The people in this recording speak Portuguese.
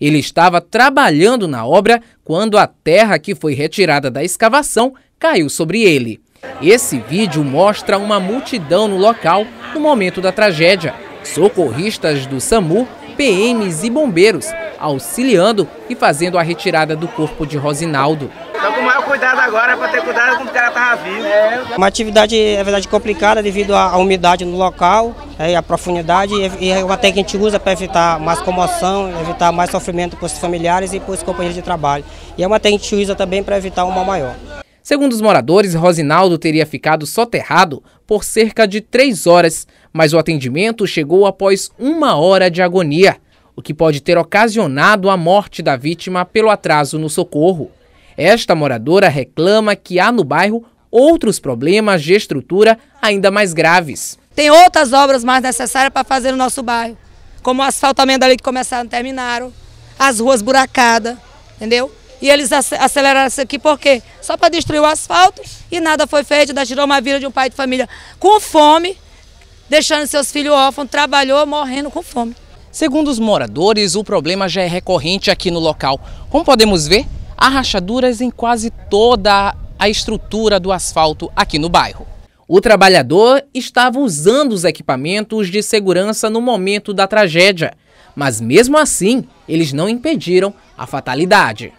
Ele estava trabalhando na obra quando a terra que foi retirada da escavação caiu sobre ele. Esse vídeo mostra uma multidão no local no momento da tragédia. Socorristas do SAMU, PMs e bombeiros auxiliando e fazendo a retirada do corpo de Rosinaldo. Estou com maior cuidado agora para ter cuidado com o cara estava vivo. É, uma atividade, é verdade, complicada devido à umidade no local é, a profundidade e é uma técnica que a gente usa para evitar mais comoção, evitar mais sofrimento para os familiares e para os companheiros de trabalho. E é uma técnica que a gente usa também para evitar um mal maior. Segundo os moradores, Rosinaldo teria ficado soterrado por cerca de três horas, mas o atendimento chegou após uma hora de agonia, o que pode ter ocasionado a morte da vítima pelo atraso no socorro. Esta moradora reclama que há no bairro outros problemas de estrutura ainda mais graves. Tem outras obras mais necessárias para fazer no nosso bairro, como o asfaltamento ali que começaram e terminaram, as ruas buracadas, entendeu? E eles aceleraram isso aqui por quê? Só para destruir o asfalto e nada foi feito, da tirou uma vida de um pai de família com fome, deixando seus filhos órfãos, trabalhou morrendo com fome. Segundo os moradores, o problema já é recorrente aqui no local. Como podemos ver, há rachaduras em quase toda a estrutura do asfalto aqui no bairro. O trabalhador estava usando os equipamentos de segurança no momento da tragédia, mas mesmo assim, eles não impediram a fatalidade.